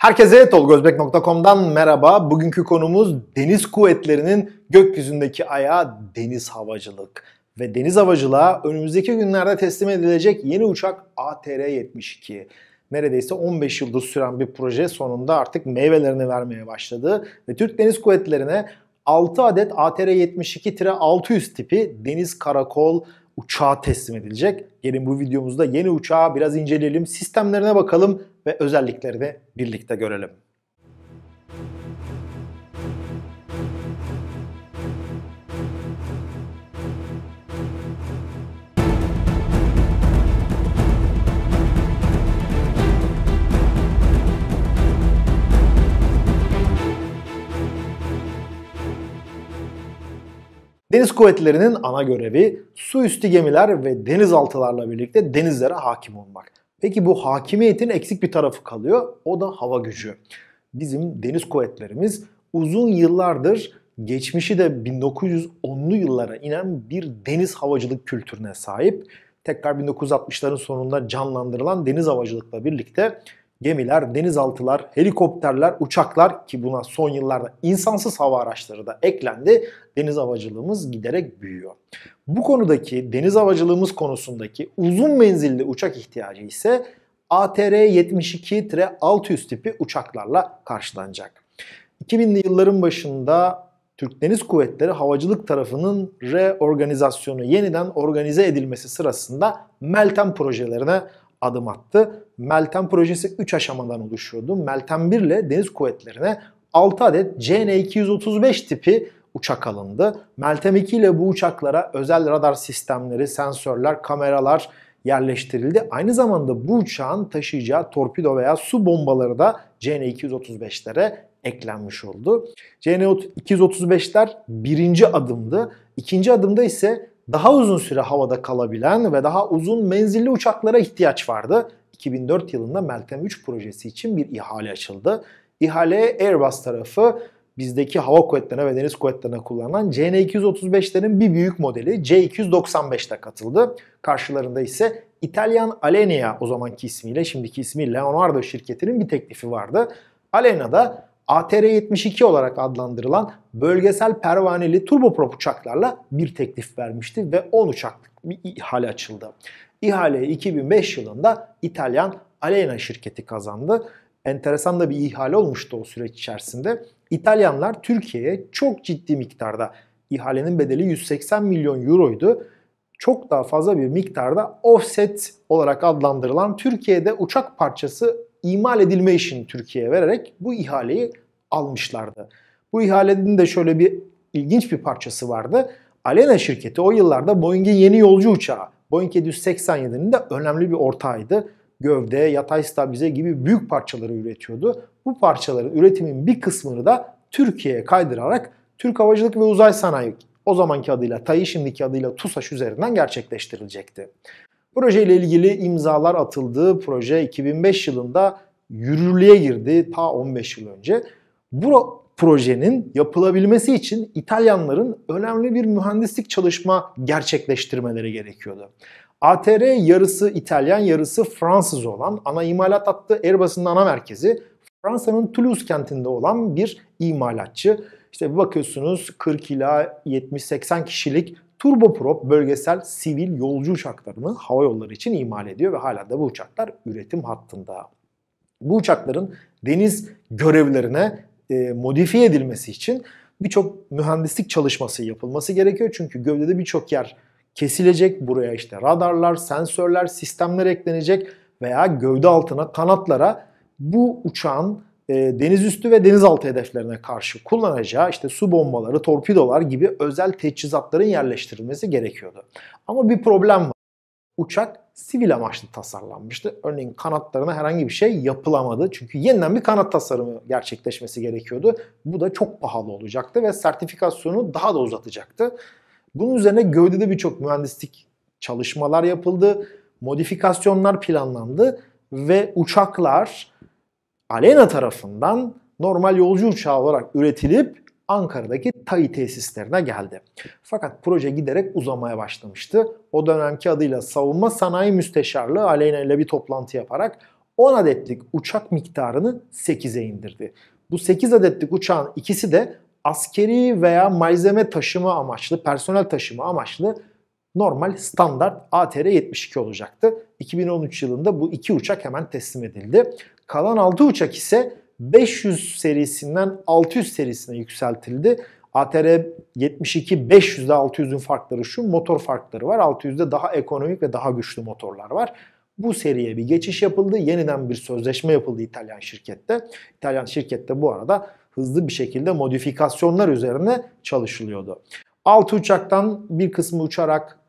Herkese tolgozbek.com'dan merhaba. Bugünkü konumuz deniz kuvvetlerinin gökyüzündeki aya deniz havacılık. Ve deniz havacılığa önümüzdeki günlerde teslim edilecek yeni uçak ATR-72. Neredeyse 15 yıldır süren bir proje sonunda artık meyvelerini vermeye başladı. Ve Türk Deniz Kuvvetleri'ne 6 adet ATR-72-600 tipi deniz karakol uçağı teslim edilecek. Gelin bu videomuzda yeni uçağı biraz inceleyelim, sistemlerine bakalım ve özelliklerini birlikte görelim. Deniz kuvvetlerinin ana görevi su üstü gemiler ve denizaltılarla birlikte denizlere hakim olmak. Peki bu hakimiyetin eksik bir tarafı kalıyor. O da hava gücü. Bizim deniz kuvvetlerimiz uzun yıllardır geçmişi de 1910'lu yıllara inen bir deniz havacılık kültürüne sahip. Tekrar 1960'ların sonunda canlandırılan deniz havacılıkla birlikte gemiler, denizaltılar, helikopterler, uçaklar ki buna son yıllarda insansız hava araçları da eklendi. Deniz havacılığımız giderek büyüyor. Bu konudaki deniz havacılığımız konusundaki uzun menzilli uçak ihtiyacı ise ATR-72-600 tipi uçaklarla karşılanacak. 2000'li yılların başında Türk Deniz Kuvvetleri havacılık tarafının reorganizasyonu yeniden organize edilmesi sırasında Meltem projelerine adım attı. Meltem projesi 3 aşamadan oluşuyordu. Meltem 1 ile Deniz Kuvvetleri'ne 6 adet CN-235 tipi uçak alındı. Meltem 2 ile bu uçaklara özel radar sistemleri, sensörler, kameralar yerleştirildi. Aynı zamanda bu uçağın taşıyacağı torpido veya su bombaları da CN-235'lere eklenmiş oldu. CN-235'ler birinci adımdı. İkinci adımda ise daha uzun süre havada kalabilen ve daha uzun menzilli uçaklara ihtiyaç vardı. 2004 yılında Meltem 3 projesi için bir ihale açıldı. İhaleye Airbus tarafı bizdeki hava kuvvetlerine ve deniz kuvvetlerine kullanılan CN-235'lerin bir büyük modeli C-295'te katıldı. Karşılarında ise İtalyan Alenia o zamanki ismiyle şimdiki ismi Leonardo şirketinin bir teklifi vardı. Alena da ATR-72 olarak adlandırılan bölgesel pervaneli turboprop uçaklarla bir teklif vermişti ve 10 uçaklık bir ihale açıldı. İhaleyi 2005 yılında İtalyan Alena şirketi kazandı. Enteresan da bir ihale olmuştu o süreç içerisinde. İtalyanlar Türkiye'ye çok ciddi miktarda ihalenin bedeli 180 milyon euroydu. Çok daha fazla bir miktarda offset olarak adlandırılan Türkiye'de uçak parçası imal edilme işini Türkiye'ye vererek bu ihaleyi almışlardı. Bu ihalenin de şöyle bir ilginç bir parçası vardı. Alena şirketi o yıllarda Boeing'in yeni yolcu uçağı Boeing 787'nin de önemli bir ortağıydı. Gövde, yatay stabilize gibi büyük parçaları üretiyordu. Bu parçaların üretimin bir kısmını da Türkiye'ye kaydırarak Türk Havacılık ve Uzay Sanayi o zamanki adıyla TAI şimdiki adıyla TUSAŞ üzerinden gerçekleştirilecekti. Proje ile ilgili imzalar atıldı. Proje 2005 yılında yürürlüğe girdi ta 15 yıl önce. Bu projenin yapılabilmesi için İtalyanların önemli bir mühendislik çalışma gerçekleştirmeleri gerekiyordu. ATR yarısı İtalyan yarısı Fransız olan ana imalat hattı Airbus'un ana merkezi Fransa'nın Toulouse kentinde olan bir imalatçı. İşte bakıyorsunuz 40 ila 70-80 kişilik turboprop bölgesel sivil yolcu uçaklarını hava yolları için imal ediyor ve hala da bu uçaklar üretim hattında. Bu uçakların deniz görevlerine e, modifiye edilmesi için birçok mühendislik çalışması yapılması gerekiyor. Çünkü gövdede birçok yer kesilecek. Buraya işte radarlar, sensörler, sistemler eklenecek veya gövde altına kanatlara bu uçağın e, denizüstü ve denizaltı hedeflerine karşı kullanacağı işte su bombaları, torpidolar gibi özel teçhizatların yerleştirilmesi gerekiyordu. Ama bir problem var. Uçak sivil amaçlı tasarlanmıştı. Örneğin kanatlarına herhangi bir şey yapılamadı. Çünkü yeniden bir kanat tasarımı gerçekleşmesi gerekiyordu. Bu da çok pahalı olacaktı ve sertifikasyonu daha da uzatacaktı. Bunun üzerine gövdede birçok mühendislik çalışmalar yapıldı. Modifikasyonlar planlandı ve uçaklar Alena tarafından normal yolcu uçağı olarak üretilip Ankara'daki TAI tesislerine geldi. Fakat proje giderek uzamaya başlamıştı. O dönemki adıyla Savunma Sanayi Müsteşarlığı Aleyna ile bir toplantı yaparak 10 adetlik uçak miktarını 8'e indirdi. Bu 8 adetlik uçağın ikisi de askeri veya malzeme taşıma amaçlı, personel taşıma amaçlı normal standart ATR-72 olacaktı. 2013 yılında bu iki uçak hemen teslim edildi. Kalan 6 uçak ise 500 serisinden 600 serisine yükseltildi. ATR 72 500'de 600'ün farkları şu motor farkları var. 600'de daha ekonomik ve daha güçlü motorlar var. Bu seriye bir geçiş yapıldı. Yeniden bir sözleşme yapıldı İtalyan şirkette. İtalyan şirkette bu arada hızlı bir şekilde modifikasyonlar üzerine çalışılıyordu. 6 uçaktan bir kısmı uçarak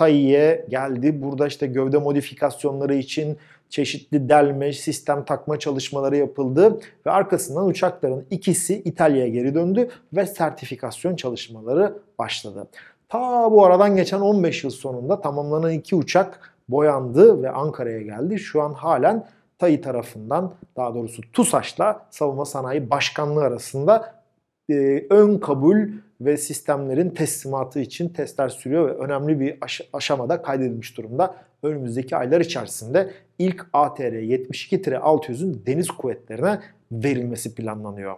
Tai'ye geldi. Burada işte gövde modifikasyonları için çeşitli delme, sistem takma çalışmaları yapıldı ve arkasından uçakların ikisi İtalya'ya geri döndü ve sertifikasyon çalışmaları başladı. Ta bu aradan geçen 15 yıl sonunda tamamlanan iki uçak boyandı ve Ankara'ya geldi. Şu an halen TAI tarafından daha doğrusu TUSAŞ'la Savunma Sanayi Başkanlığı arasında e, ön kabul ve sistemlerin teslimatı için testler sürüyor ve önemli bir aş- aşamada kaydedilmiş durumda. Önümüzdeki aylar içerisinde ilk ATR 72-600'ün deniz kuvvetlerine verilmesi planlanıyor.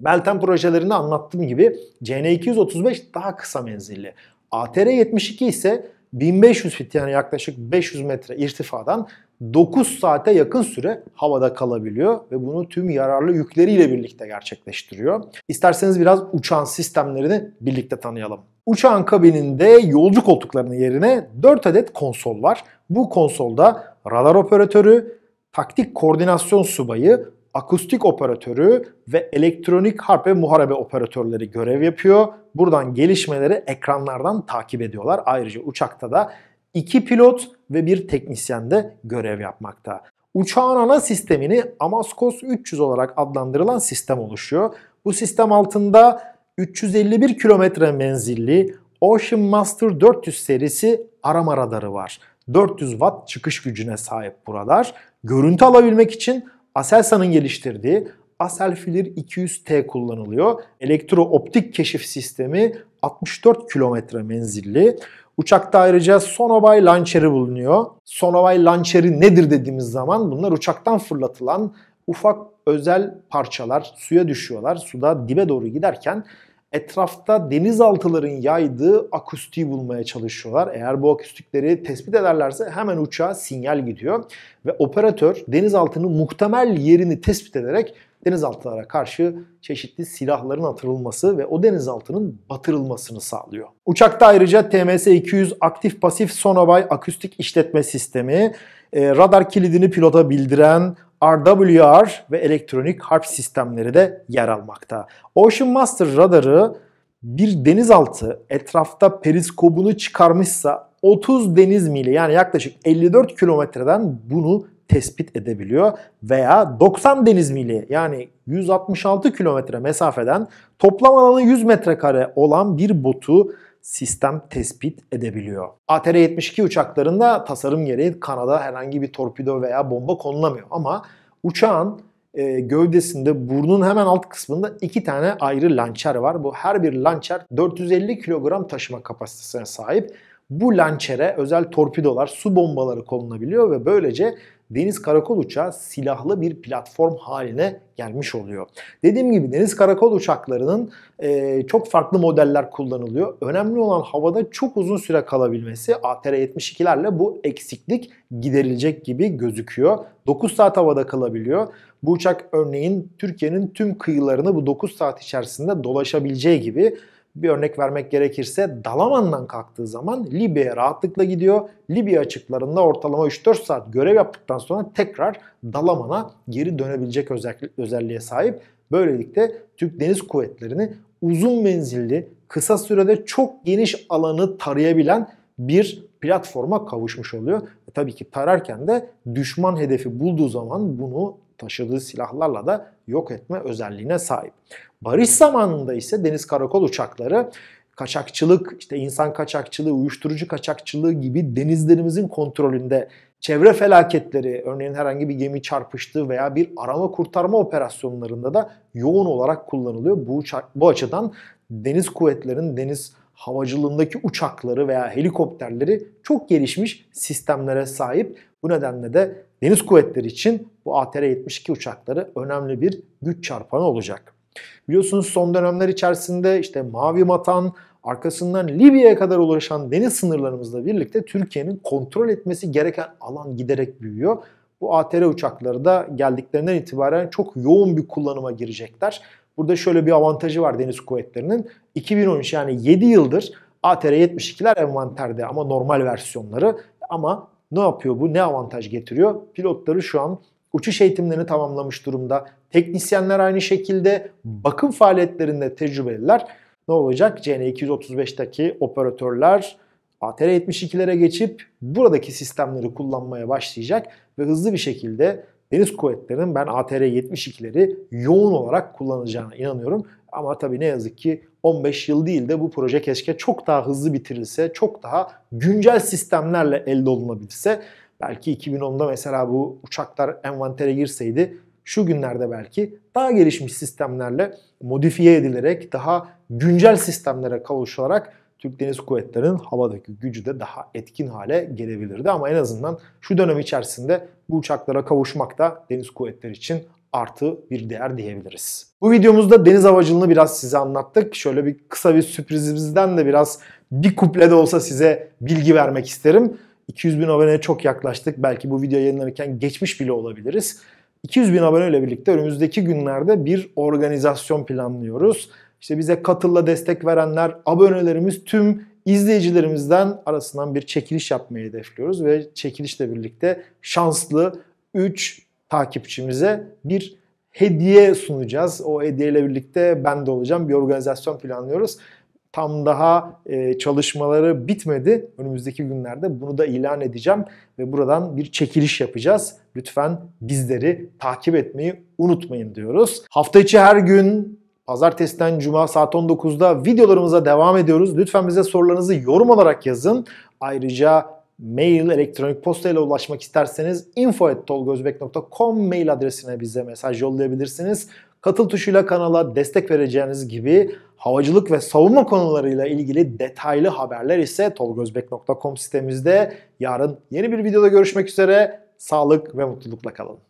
Meltem projelerini anlattığım gibi CN235 daha kısa menzilli. ATR-72 ise 1500 fit yani yaklaşık 500 metre irtifadan 9 saate yakın süre havada kalabiliyor ve bunu tüm yararlı yükleriyle birlikte gerçekleştiriyor. İsterseniz biraz uçan sistemlerini birlikte tanıyalım. Uçağın kabininde yolcu koltuklarının yerine 4 adet konsol var. Bu konsolda radar operatörü, taktik koordinasyon subayı, akustik operatörü ve elektronik harp ve muharebe operatörleri görev yapıyor. Buradan gelişmeleri ekranlardan takip ediyorlar. Ayrıca uçakta da 2 pilot ve bir teknisyen de görev yapmakta. Uçağın ana sistemini Amaskos 300 olarak adlandırılan sistem oluşuyor. Bu sistem altında 351 kilometre menzilli Ocean Master 400 serisi arama radarı var. 400 watt çıkış gücüne sahip bu radar. Görüntü alabilmek için Aselsan'ın geliştirdiği Aselfilir 200T kullanılıyor. Elektrooptik keşif sistemi 64 kilometre menzilli. Uçakta ayrıca Sonovay lançeri bulunuyor. Sonovay lançeri nedir dediğimiz zaman bunlar uçaktan fırlatılan ufak özel parçalar suya düşüyorlar. Suda dibe doğru giderken etrafta denizaltıların yaydığı akustiği bulmaya çalışıyorlar. Eğer bu akustikleri tespit ederlerse hemen uçağa sinyal gidiyor ve operatör denizaltının muhtemel yerini tespit ederek denizaltılara karşı çeşitli silahların atılması ve o denizaltının batırılmasını sağlıyor. Uçakta ayrıca TMS-200 aktif pasif sonobay akustik işletme sistemi, e, radar kilidini pilota bildiren RWR ve elektronik harp sistemleri de yer almakta. Ocean Master radarı bir denizaltı etrafta periskobunu çıkarmışsa 30 deniz mili yani yaklaşık 54 kilometreden bunu tespit edebiliyor veya 90 deniz mili yani 166 kilometre mesafeden toplam alanı 100 metrekare olan bir botu sistem tespit edebiliyor. ATR-72 uçaklarında tasarım gereği kanada herhangi bir torpido veya bomba konulamıyor ama uçağın e, gövdesinde burnun hemen alt kısmında iki tane ayrı lançer var. Bu her bir lançer 450 kilogram taşıma kapasitesine sahip. Bu lançere özel torpidolar, su bombaları konulabiliyor ve böylece Deniz Karakol Uçağı silahlı bir platform haline gelmiş oluyor. Dediğim gibi deniz karakol uçaklarının e, çok farklı modeller kullanılıyor. Önemli olan havada çok uzun süre kalabilmesi ATR-72'lerle bu eksiklik giderilecek gibi gözüküyor. 9 saat havada kalabiliyor. Bu uçak örneğin Türkiye'nin tüm kıyılarını bu 9 saat içerisinde dolaşabileceği gibi bir örnek vermek gerekirse Dalaman'dan kalktığı zaman Libya'ya rahatlıkla gidiyor. Libya açıklarında ortalama 3-4 saat görev yaptıktan sonra tekrar Dalaman'a geri dönebilecek özelliğe sahip. Böylelikle Türk Deniz Kuvvetleri'ni uzun menzilli, kısa sürede çok geniş alanı tarayabilen bir platforma kavuşmuş oluyor. E tabii ki tararken de düşman hedefi bulduğu zaman bunu taşıdığı silahlarla da yok etme özelliğine sahip. Barış zamanında ise deniz karakol uçakları kaçakçılık, işte insan kaçakçılığı, uyuşturucu kaçakçılığı gibi denizlerimizin kontrolünde çevre felaketleri, örneğin herhangi bir gemi çarpıştığı veya bir arama kurtarma operasyonlarında da yoğun olarak kullanılıyor. Bu, uçak, bu açıdan deniz kuvvetlerinin deniz havacılığındaki uçakları veya helikopterleri çok gelişmiş sistemlere sahip. Bu nedenle de Deniz kuvvetleri için bu ATR-72 uçakları önemli bir güç çarpanı olacak. Biliyorsunuz son dönemler içerisinde işte Mavi Matan, arkasından Libya'ya kadar ulaşan deniz sınırlarımızla birlikte Türkiye'nin kontrol etmesi gereken alan giderek büyüyor. Bu ATR uçakları da geldiklerinden itibaren çok yoğun bir kullanıma girecekler. Burada şöyle bir avantajı var deniz kuvvetlerinin. 2013 yani 7 yıldır ATR-72'ler envanterde ama normal versiyonları ama ne yapıyor bu? Ne avantaj getiriyor? Pilotları şu an uçuş eğitimlerini tamamlamış durumda. Teknisyenler aynı şekilde bakım faaliyetlerinde tecrübeliler. Ne olacak? CN235'teki operatörler ATR-72'lere geçip buradaki sistemleri kullanmaya başlayacak ve hızlı bir şekilde Deniz Kuvvetleri'nin ben ATR-72'leri yoğun olarak kullanacağına inanıyorum. Ama tabii ne yazık ki 15 yıl değil de bu proje keşke çok daha hızlı bitirilse, çok daha güncel sistemlerle elde olunabilse. Belki 2010'da mesela bu uçaklar envantere girseydi şu günlerde belki daha gelişmiş sistemlerle modifiye edilerek daha güncel sistemlere kavuşularak Türk Deniz Kuvvetleri'nin havadaki gücü de daha etkin hale gelebilirdi. Ama en azından şu dönem içerisinde bu uçaklara kavuşmak da Deniz Kuvvetleri için artı bir değer diyebiliriz. Bu videomuzda deniz havacılığını biraz size anlattık. Şöyle bir kısa bir sürprizimizden de biraz bir kuple de olsa size bilgi vermek isterim. 200 bin aboneye çok yaklaştık. Belki bu video yayınlanırken geçmiş bile olabiliriz. 200 bin aboneyle birlikte önümüzdeki günlerde bir organizasyon planlıyoruz. İşte bize katılla destek verenler, abonelerimiz tüm izleyicilerimizden arasından bir çekiliş yapmayı hedefliyoruz ve çekilişle birlikte şanslı 3 takipçimize bir hediye sunacağız. O hediyeyle birlikte ben de olacağım. Bir organizasyon planlıyoruz. Tam daha e, çalışmaları bitmedi. Önümüzdeki günlerde bunu da ilan edeceğim ve buradan bir çekiliş yapacağız. Lütfen bizleri takip etmeyi unutmayın diyoruz. Hafta içi her gün Pazartesiden Cuma saat 19'da videolarımıza devam ediyoruz. Lütfen bize sorularınızı yorum olarak yazın. Ayrıca mail, elektronik posta ile ulaşmak isterseniz info.tolgozbek.com mail adresine bize mesaj yollayabilirsiniz. Katıl tuşuyla kanala destek vereceğiniz gibi havacılık ve savunma konularıyla ilgili detaylı haberler ise tolgozbek.com sitemizde. Yarın yeni bir videoda görüşmek üzere. Sağlık ve mutlulukla kalın.